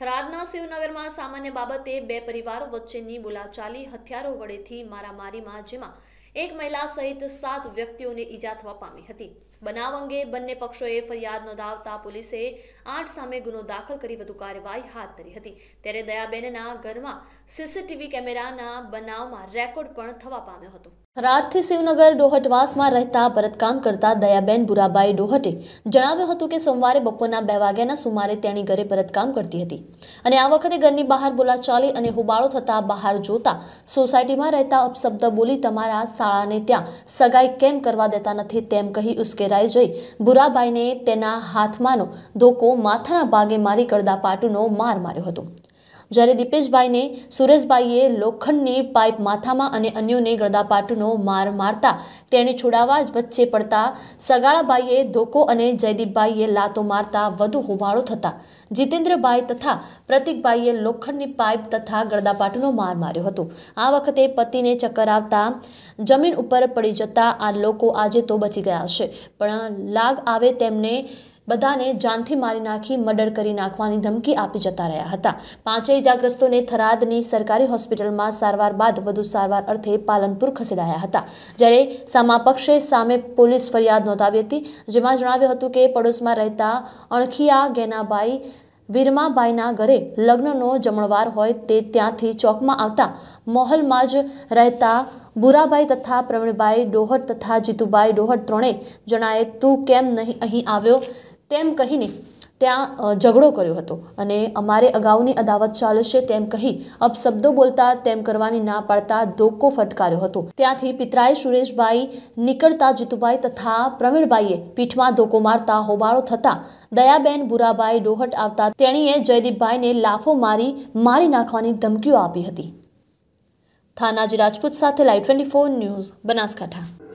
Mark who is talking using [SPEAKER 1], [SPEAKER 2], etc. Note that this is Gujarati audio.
[SPEAKER 1] થરાદના શિવનગરમાં સામાન્ય બાબતે બે પરિવારો વચ્ચેની બોલાચાલી હથિયારો વડેથી મારામારીમાં જેમાં એક મહિલા સહિત સાત વ્યક્તિઓને ઈજા થવા પામી હતી બનાવ અંગે બંને પક્ષોએ ફરિયાદ નોંધાવતા પોલીસે આઠ સામે ગુનો દાખલ કરી વધુ કાર્યવાહી હાથ ધરી હતી ત્યારે દયાબેનના ઘરમાં સીસીટીવી કેમેરાના બનાવમાં રેકોર્ડ પણ થવા પામ્યો હતો રાતથી શિવનગર ડોહટવાસમાં રહેતા ભરતકામ કરતા દયાબેન બુરાબાઈ ડોહટે જણાવ્યું હતું કે સોમવારે બપોરના બે વાગ્યાના સુમારે તેણી ઘરે ભરતકામ કરતી હતી અને આ વખતે ઘરની બહાર બોલાચાલી અને હોબાળો થતાં બહાર જોતા સોસાયટીમાં રહેતા અપશબ્દ બોલી તમારા શાળાને ત્યાં સગાઈ કેમ કરવા દેતા નથી તેમ કહી ઉશ્કેરાઈ જઈ બુરાબાઈને તેના હાથમાંનો ધોકો માથાના ભાગે મારી કરદા પાટુનો માર માર્યો હતો જ્યારે દીપેશભાઈને સુરેશભાઈએ લોખંડની પાઇપ માથામાં અને અન્યોને ગળદાપાટનો માર મારતા તેણે છોડાવા વચ્ચે પડતા સગાળાભાઈએ ધોકો અને જયદીપભાઈએ લાતો મારતા વધુ હોબાળો થતા જીતેન્દ્રભાઈ તથા પ્રતિકભાઈએ લોખંડની પાઇપ તથા ગળદાપાટનો માર માર્યો હતો આ વખતે પતિને ચક્કર આવતા જમીન ઉપર પડી જતા આ લોકો આજે તો બચી ગયા છે પણ લાગ આવે તેમને બધાને જાનથી મારી નાખી મર્ડર કરી નાખવાની ધમકી આપી જતા રહ્યા હતા પાંચેય ઇજાગ્રસ્તોને થરાદની સરકારી હોસ્પિટલમાં સારવાર બાદ વધુ સારવાર અર્થે પાલનપુર ખસેડાયા હતા જ્યારે સામાપક્ષે સામે પોલીસ ફરિયાદ નોંધાવી હતી જેમાં જણાવ્યું હતું કે પડોશમાં રહેતા અણખિયા ગેનાબાઈ વીરમાબાઈના ઘરે લગ્નનો જમણવાર હોય તે ત્યાંથી ચોકમાં આવતા મોહલમાં જ રહેતા બુરાબાઈ તથા પ્રવીણભાઈ ડોહર તથા જીતુભાઈ ડોહર ત્રણેય જણાએ તું કેમ નહીં અહીં આવ્યો તેમ કહીને ત્યાં ઝઘડો કર્યો હતો અને અમારે અગાઉની અદાવત ચાલુ છે તેમ કહી અપશબ્દો બોલતા તેમ કરવાની ના પાડતા ધોકો ફટકાર્યો હતો ત્યાંથી પિતરાય સુરેશભાઈ નીકળતા જીતુભાઈ તથા પ્રવીણભાઈએ પીઠમાં ધોકો મારતા હોબાળો થતા દયાબેન બુરાભાઈ ડોહટ આવતા તેણીએ જયદીપભાઈને લાફો મારી મારી નાખવાની ધમકીઓ આપી હતી થાનાજી રાજપૂત સાથે live twenty four news Banaskantha